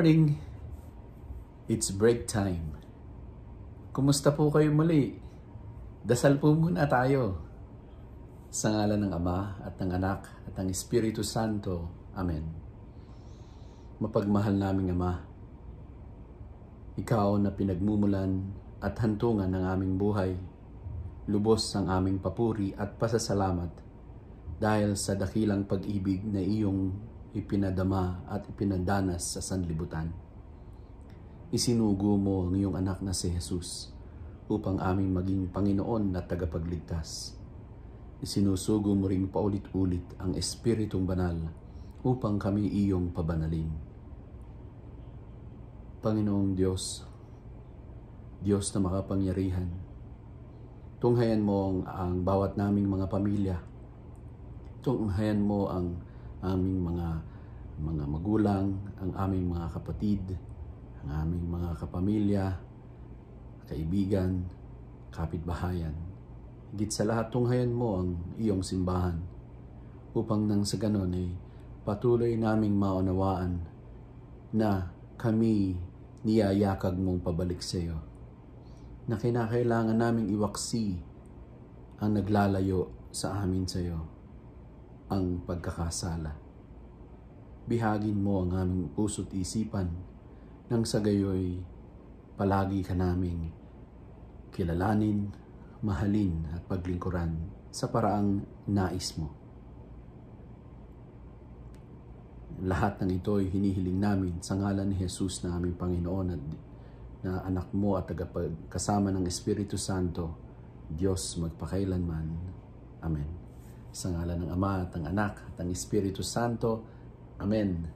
morning, it's break time. Kumusta po kayo muli? Dasal po muna tayo. Sa ngalan ng Ama at ng Anak at ng Espiritu Santo. Amen. Mapagmahal naming Ama, Ikaw na pinagmumulan at hantungan ng aming buhay, lubos ang aming papuri at pasasalamat dahil sa dakilang pag-ibig na iyong ipinadama at ipinadanas sa sanlibutan. Isinugo mo ang iyong anak na si Jesus upang aming maging Panginoon na tagapagligtas. Isinusugo mo rin paulit-ulit ang Espiritong Banal upang kami iyong pabanalin. Panginoong Diyos, Diyos na makapangyarihan, tunghayan mo ang, ang bawat naming mga pamilya, tunghayan mo ang aming mga mga magulang, ang aming mga kapatid, ang aming mga kapamilya, kaibigan, kapitbahayan. Higit sa lahat, tunghayan mo ang iyong simbahan upang nang sa ganon ay patuloy naming maunawaan na kami niyayakag mong pabalik sa iyo na kinakailangan naming iwaksi ang naglalayo sa amin sa iyo ang pagkakasala. Bihagin mo ang aming puso't isipan nang sa gayoy palagi ka naming kilalanin, mahalin at paglingkuran sa paraang nais mo. Lahat ng ito ay hinihiling namin sa ngalan ni Jesus na aming Panginoon at na anak mo at tagapagkasama ng Espiritu Santo, Diyos magpakailanman. Amen. Sa ngalan ng Ama at ng Anak at ng Espiritu Santo. Amen.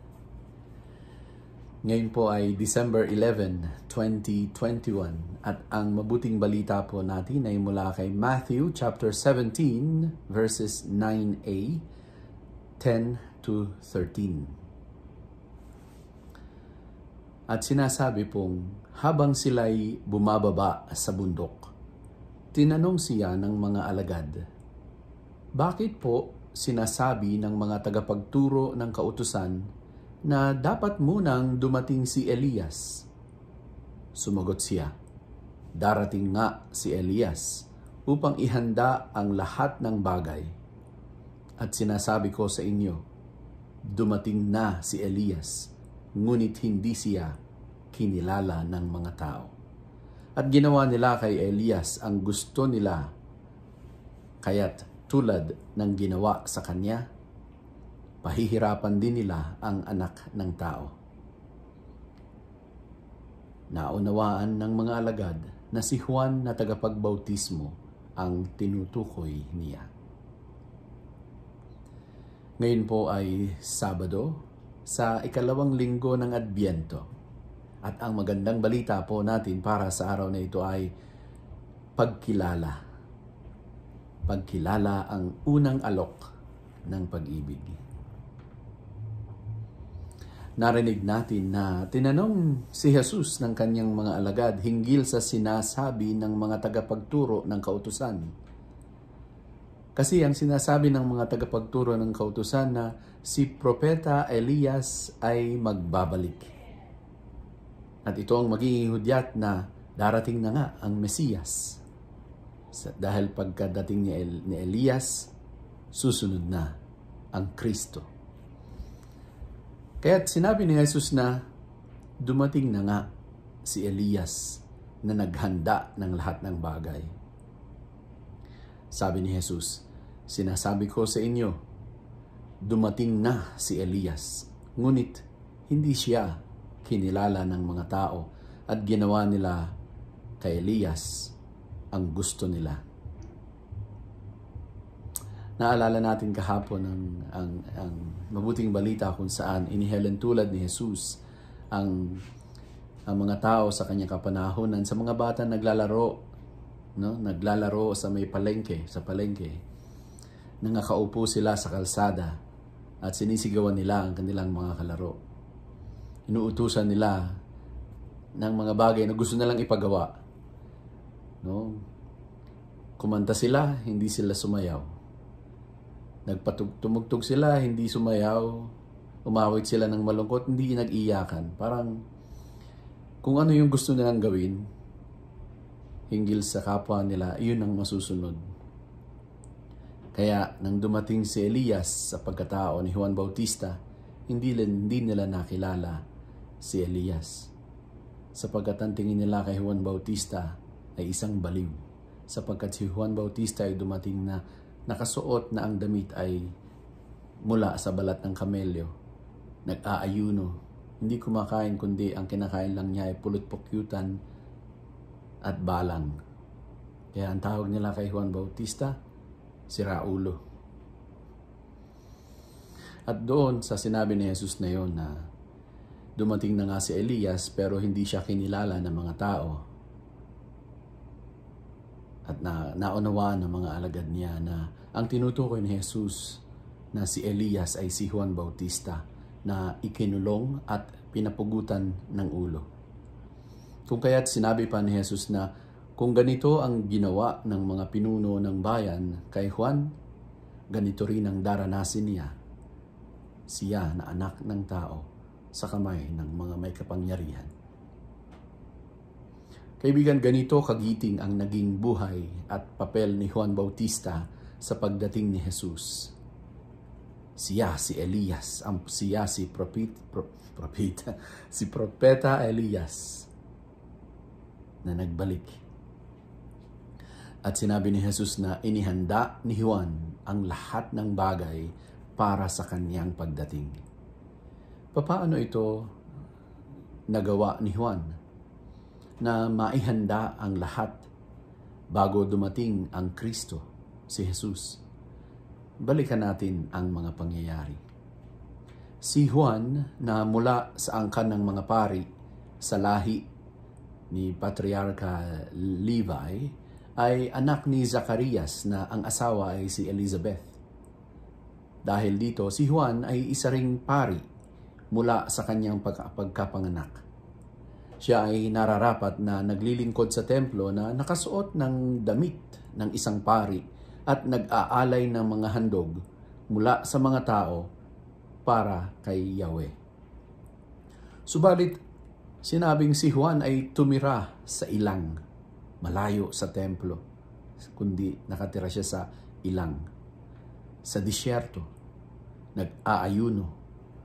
Ngayon po ay December 11, 2021 at ang mabuting balita po natin ay mula kay Matthew chapter 17 verses 9a 10 to 13. At sinasabi pong habang sila'y bumababa sa bundok, tinanong siya ng mga alagad, bakit po sinasabi ng mga tagapagturo ng kautusan na dapat munang dumating si Elias? Sumagot siya, Darating nga si Elias upang ihanda ang lahat ng bagay. At sinasabi ko sa inyo, dumating na si Elias, ngunit hindi siya kinilala ng mga tao. At ginawa nila kay Elias ang gusto nila, kaya't tulad ng ginawa sa kanya, pahihirapan din nila ang anak ng tao. Naunawaan ng mga alagad na si Juan na tagapagbautismo ang tinutukoy niya. Ngayon po ay Sabado sa ikalawang linggo ng Adbyento. At ang magandang balita po natin para sa araw na ito ay pagkilala pagkilala ang unang alok ng pag-ibig. Narinig natin na tinanong si Jesus ng kanyang mga alagad hinggil sa sinasabi ng mga tagapagturo ng kautusan. Kasi ang sinasabi ng mga tagapagturo ng kautusan na si Propeta Elias ay magbabalik. At ito ang magiging hudyat na darating na nga ang Mesiyas dahil pagkadating ni, El, ni Elias, susunod na ang Kristo. Kaya't sinabi ni Jesus na dumating na nga si Elias na naghanda ng lahat ng bagay. Sabi ni Jesus, sinasabi ko sa inyo, dumating na si Elias. Ngunit hindi siya kinilala ng mga tao at ginawa nila kay Elias ang gusto nila. Naalala natin kahapon ang, ang, ang mabuting balita kung saan inihelan tulad ni Jesus ang, ang mga tao sa kanyang kapanahonan sa mga bata naglalaro no naglalaro sa may palengke sa palengke nangakaupo sila sa kalsada at sinisigawan nila ang kanilang mga kalaro inuutusan nila ng mga bagay na gusto nilang ipagawa No? Kumanta sila, hindi sila sumayaw. Nagpatumugtog sila, hindi sumayaw. Umawit sila ng malungkot, hindi nag-iyakan. Parang kung ano yung gusto nilang gawin, hinggil sa kapwa nila, iyon ang masusunod. Kaya nang dumating si Elias sa pagkatao ni Juan Bautista, hindi, hindi nila nakilala si Elias. Sa ang nila kay Juan Bautista ay isang baliw sapagkat si Juan Bautista ay dumating na nakasuot na ang damit ay mula sa balat ng kamelyo. Nag-aayuno, hindi kumakain kundi ang kinakain lang niya ay pulot-pukyutan at balang. Kaya ang tawag nila kay Juan Bautista, si Raulo. At doon sa sinabi ni Jesus na yon na dumating na nga si Elias pero hindi siya kinilala ng mga tao at na, naunawaan ng mga alagad niya na ang tinutukoy ni Jesus na si Elias ay si Juan Bautista na ikinulong at pinapugutan ng ulo. Kung kaya't sinabi pa ni Jesus na kung ganito ang ginawa ng mga pinuno ng bayan kay Juan, ganito rin ang daranasin niya, siya na anak ng tao sa kamay ng mga may kapangyarihan. Kaibigan, ganito kagiting ang naging buhay at papel ni Juan Bautista sa pagdating ni Jesus. Siya si Elias, ang siya si propit, pro, propita, si propeta Elias na nagbalik at sinabi ni Jesus na inihanda ni Juan ang lahat ng bagay para sa kanyang pagdating. Papaano ito nagawa ni Juan? na maihanda ang lahat bago dumating ang Kristo, si Jesus. Balikan natin ang mga pangyayari. Si Juan na mula sa angkan ng mga pari sa lahi ni Patriarka Levi ay anak ni Zacarias na ang asawa ay si Elizabeth. Dahil dito, si Juan ay isa ring pari mula sa kanyang pagkapanganak siya ay nararapat na naglilingkod sa templo na nakasuot ng damit ng isang pari at nag-aalay ng mga handog mula sa mga tao para kay Yahweh. Subalit, sinabing si Juan ay tumira sa ilang, malayo sa templo, kundi nakatira siya sa ilang, sa disyerto, nag-aayuno,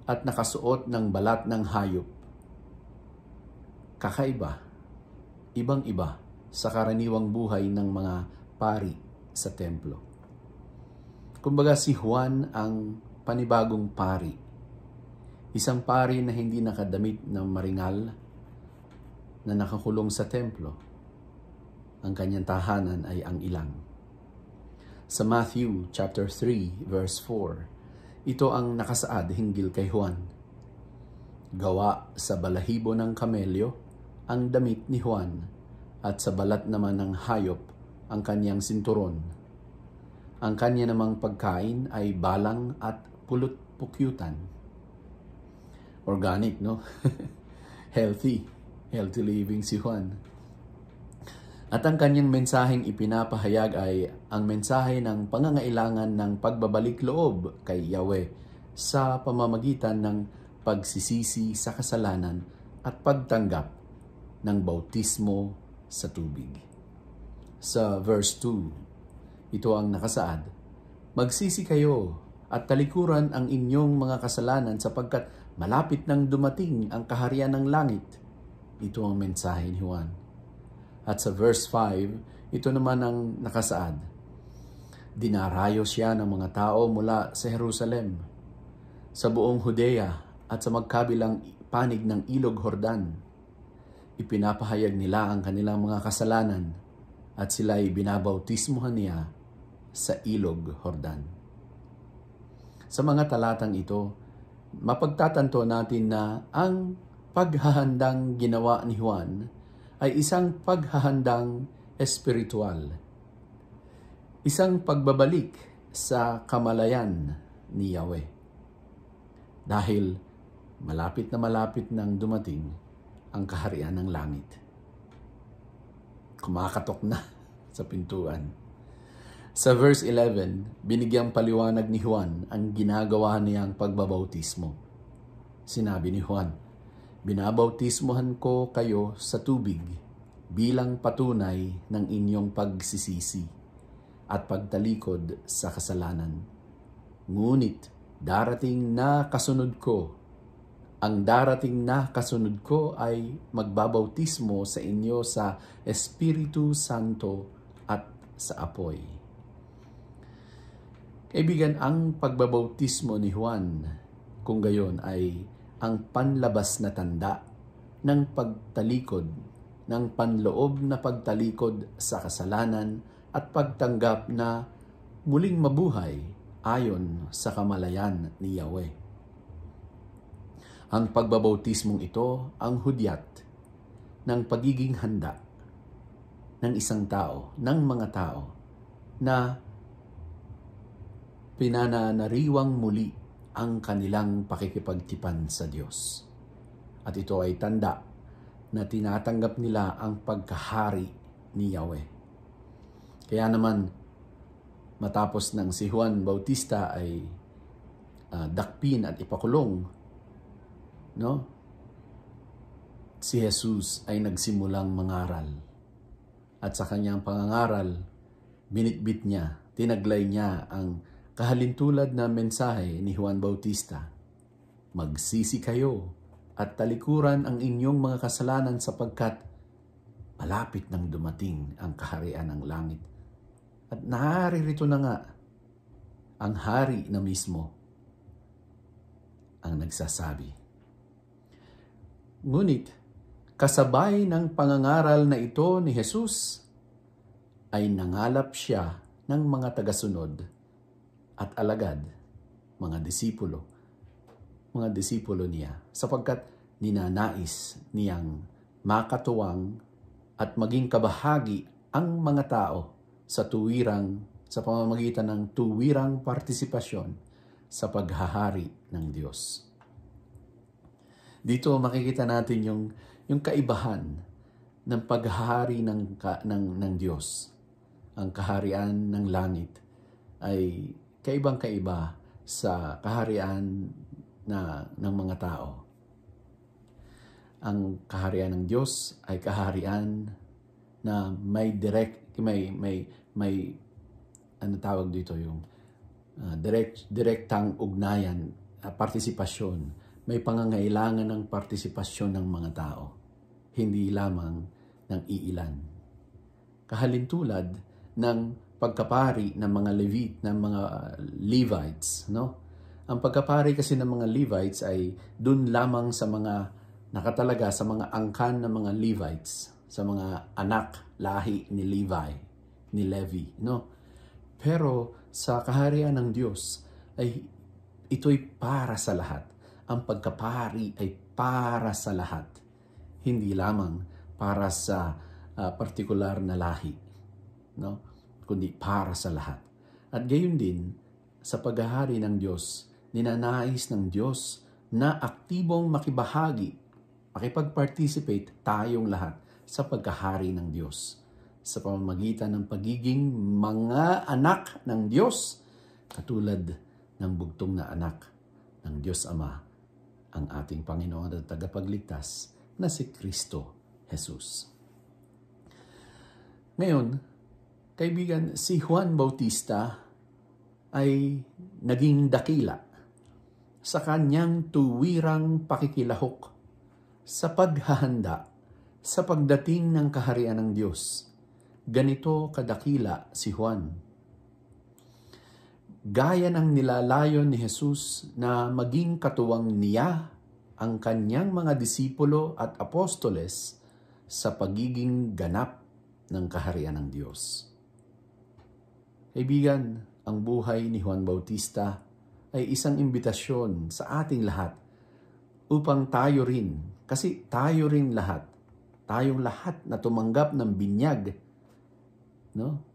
at nakasuot ng balat ng hayop kakaiba, ibang-iba sa karaniwang buhay ng mga pari sa templo. Kumbaga si Juan ang panibagong pari. Isang pari na hindi nakadamit ng maringal na nakakulong sa templo. Ang kanyang tahanan ay ang ilang. Sa Matthew chapter 3 verse 4, ito ang nakasaad hinggil kay Juan. Gawa sa balahibo ng kamelyo ang damit ni Juan at sa balat naman ng hayop ang kanyang sinturon. Ang kanya namang pagkain ay balang at pulot Organic, no? Healthy. Healthy living si Juan. At ang kanyang mensaheng ipinapahayag ay ang mensahe ng pangangailangan ng pagbabalik loob kay Yahweh sa pamamagitan ng pagsisisi sa kasalanan at pagtanggap ng bautismo sa tubig. Sa verse 2, ito ang nakasaad, Magsisi kayo at talikuran ang inyong mga kasalanan sapagkat malapit nang dumating ang kaharian ng langit. Ito ang mensahe ni Juan. At sa verse 5, ito naman ang nakasaad. Dinarayo siya ng mga tao mula sa Jerusalem, sa buong Judea at sa magkabilang panig ng Ilog Hordan Ipinapahayag nila ang kanilang mga kasalanan at sila ay binabautismuhan niya sa ilog Hordan. Sa mga talatang ito, mapagtatanto natin na ang paghahandang ginawa ni Juan ay isang paghahandang espiritual. Isang pagbabalik sa kamalayan ni Yahweh. Dahil malapit na malapit nang dumating ang kaharian ng langit. Kumakatok na sa pintuan. Sa verse 11, binigyang paliwanag ni Juan ang ginagawa niyang pagbabautismo. Sinabi ni Juan, Binabautismohan ko kayo sa tubig bilang patunay ng inyong pagsisisi at pagtalikod sa kasalanan. Ngunit darating na kasunod ko ang darating na kasunod ko ay magbabautismo sa inyo sa Espiritu Santo at sa apoy. Kaibigan, ang pagbabautismo ni Juan kung gayon ay ang panlabas na tanda ng pagtalikod, ng panloob na pagtalikod sa kasalanan at pagtanggap na muling mabuhay ayon sa kamalayan ni Yahweh. Ang pagbabautismong ito ang hudyat ng pagiging handa ng isang tao, ng mga tao na pinananariwang muli ang kanilang pakikipagtipan sa Diyos. At ito ay tanda na tinatanggap nila ang pagkahari ni Yahweh. Kaya naman, matapos ng si Juan Bautista ay uh, dakpin at ipakulong No? Si Jesus ay nagsimulang mangaral. At sa kanyang pangangaral, binitbit niya, tinaglay niya ang kahalintulad na mensahe ni Juan Bautista. Magsisi kayo at talikuran ang inyong mga kasalanan sapagkat malapit nang dumating ang kaharian ng langit. At naririto na nga ang hari na mismo ang nagsasabi, Ngunit kasabay ng pangangaral na ito ni Jesus ay nangalap siya ng mga tagasunod at alagad, mga disipulo, mga disipulo niya sapagkat ninanais niyang makatuwang at maging kabahagi ang mga tao sa tuwirang sa pamamagitan ng tuwirang partisipasyon sa paghahari ng Diyos. Dito makikita natin yung, yung kaibahan ng paghahari ng, ng, ng Diyos. Ang kaharian ng langit ay kaibang kaiba sa kaharian na, ng mga tao. Ang kaharian ng Diyos ay kaharian na may direct may may may ano tawag dito yung uh, direct direktang ugnayan, uh, partisipasyon may pangangailangan ng partisipasyon ng mga tao, hindi lamang ng iilan. Kahalintulad ng pagkapari ng mga Levit, ng mga uh, Levites, no? Ang pagkapari kasi ng mga Levites ay dun lamang sa mga nakatalaga sa mga angkan ng mga Levites, sa mga anak lahi ni Levi, ni Levi, no? Pero sa kaharian ng Diyos ay ito'y para sa lahat ang pagkapari ay para sa lahat, hindi lamang para sa uh, partikular na lahi, no? kundi para sa lahat. At gayon din, sa paghahari ng Diyos, ninanais ng Diyos na aktibong makibahagi, makipag-participate tayong lahat sa paghahari ng Diyos sa pamamagitan ng pagiging mga anak ng Diyos katulad ng bugtong na anak ng Diyos Ama ang ating Panginoon at tagapagligtas na si Kristo Jesus. Ngayon, kaibigan, si Juan Bautista ay naging dakila sa kanyang tuwirang pakikilahok sa paghahanda sa pagdating ng kaharian ng Diyos. Ganito kadakila si Juan gaya ng nilalayon ni Jesus na maging katuwang niya ang kanyang mga disipulo at apostoles sa pagiging ganap ng kaharian ng Diyos. Kaibigan, ang buhay ni Juan Bautista ay isang imbitasyon sa ating lahat upang tayo rin, kasi tayo rin lahat, tayong lahat na tumanggap ng binyag no?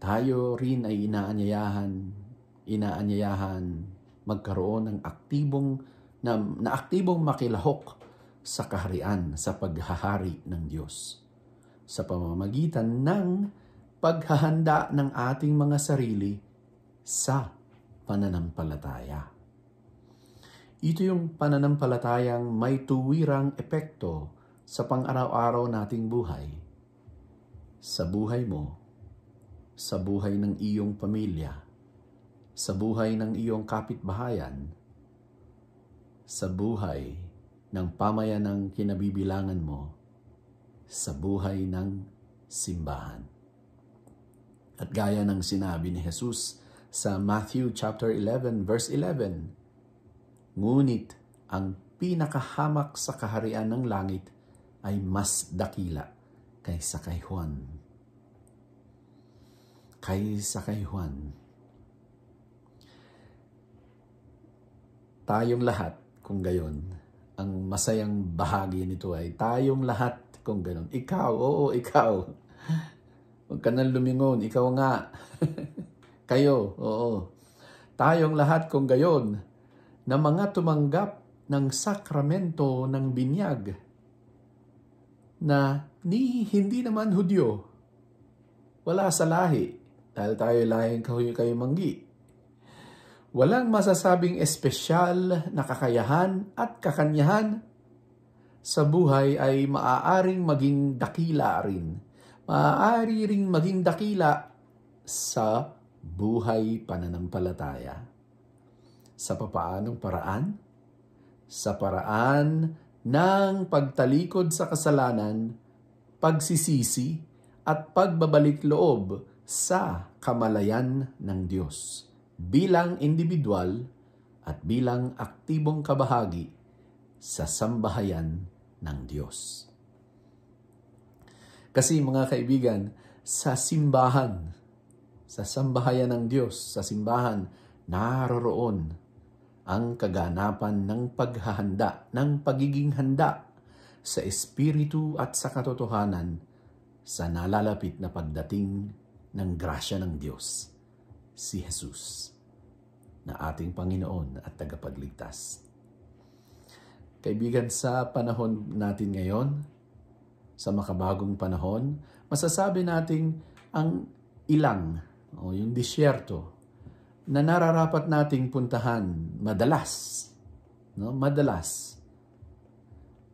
Tayo rin ay inaanyayahan, inaanyayahan magkaroon ng aktibong na, na aktibong makilahok sa kaharian, sa paghahari ng Diyos. Sa pamamagitan ng paghahanda ng ating mga sarili sa pananampalataya. Ito yung pananampalatayang may tuwirang epekto sa pang-araw-araw nating buhay. Sa buhay mo, sa buhay ng iyong pamilya, sa buhay ng iyong kapitbahayan, sa buhay ng ng kinabibilangan mo, sa buhay ng simbahan. At gaya ng sinabi ni Jesus sa Matthew chapter 11 verse 11, ngunit ang pinakahamak sa kaharian ng langit ay mas dakila kaysa kay Juan Sakay kay Juan. Tayong lahat, kung gayon, ang masayang bahagi nito ay tayong lahat, kung ganon. Ikaw, oo, ikaw. Huwag ka nang lumingon, ikaw nga. Kayo, oo. Tayong lahat, kung gayon, na mga tumanggap ng sakramento ng binyag na ni hindi naman Hudyo, wala sa lahi, dahil tayo lahing kayo kayo manggi. Walang masasabing espesyal na kakayahan at kakanyahan sa buhay ay maaaring maging dakila rin. Maaari ring maging dakila sa buhay pananampalataya. Sa papaanong paraan? Sa paraan ng pagtalikod sa kasalanan, pagsisisi, at pagbabalik loob sa kamalayan ng Diyos bilang individual at bilang aktibong kabahagi sa sambahayan ng Diyos. Kasi mga kaibigan, sa simbahan, sa sambahayan ng Diyos, sa simbahan, naroroon ang kaganapan ng paghahanda, ng pagiging handa sa espiritu at sa katotohanan sa nalalapit na pagdating ng grasya ng Diyos, si Jesus, na ating Panginoon at tagapagligtas. Kaibigan, sa panahon natin ngayon, sa makabagong panahon, masasabi nating ang ilang o yung disyerto na nararapat nating puntahan madalas, no? madalas,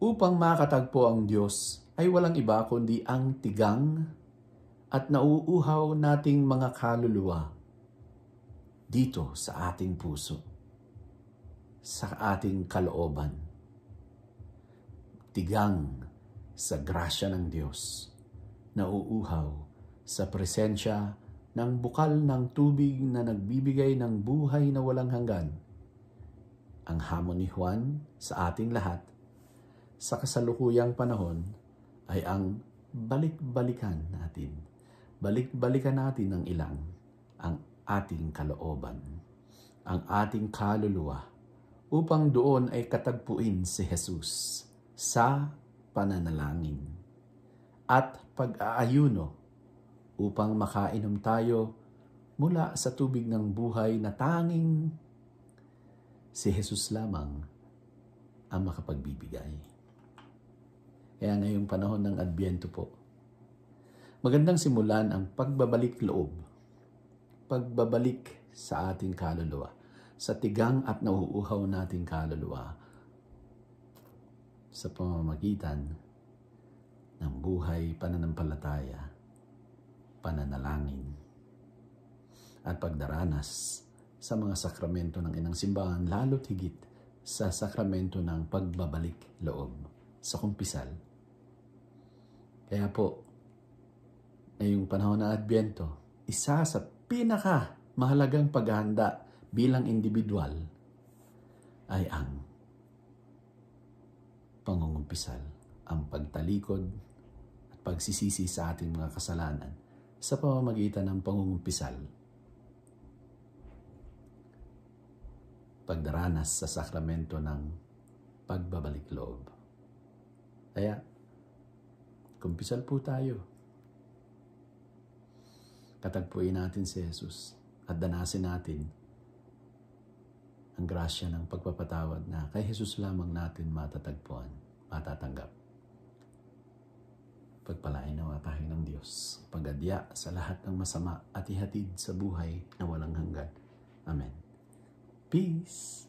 upang makatagpo ang Diyos ay walang iba kundi ang tigang at nauuhaw nating mga kaluluwa dito sa ating puso, sa ating kalooban, tigang sa grasya ng Diyos, nauuhaw sa presensya ng bukal ng tubig na nagbibigay ng buhay na walang hanggan, ang hamon ni Juan sa ating lahat sa kasalukuyang panahon ay ang balik-balikan natin balik-balikan natin ng ilang ang ating kalooban, ang ating kaluluwa, upang doon ay katagpuin si Jesus sa pananalangin at pag-aayuno upang makainom tayo mula sa tubig ng buhay na tanging si Jesus lamang ang makapagbibigay. Kaya ngayong panahon ng Adbyento po, Magandang simulan ang pagbabalik loob, pagbabalik sa ating kaluluwa, sa tigang at nauuhaw nating kaluluwa sa pamamagitan ng buhay, pananampalataya, pananalangin, at pagdaranas sa mga sakramento ng inang simbahan, lalo't higit sa sakramento ng pagbabalik loob sa kumpisal. Kaya po, ay panahon ng Adbyento, isa sa pinaka mahalagang paghahanda bilang individual ay ang pangungumpisal, ang pagtalikod at pagsisisi sa ating mga kasalanan sa pamamagitan ng pangungumpisal. Pagdaranas sa sakramento ng pagbabalik loob. Kaya, kumpisal po tayo Katagpuin natin si Jesus at danasin natin ang grasya ng pagpapatawad na kay Jesus lamang natin matatagpuan, matatanggap. Pagpalain nawa tayo ng Diyos, pagadya sa lahat ng masama at ihatid sa buhay na walang hanggan. Amen. Peace!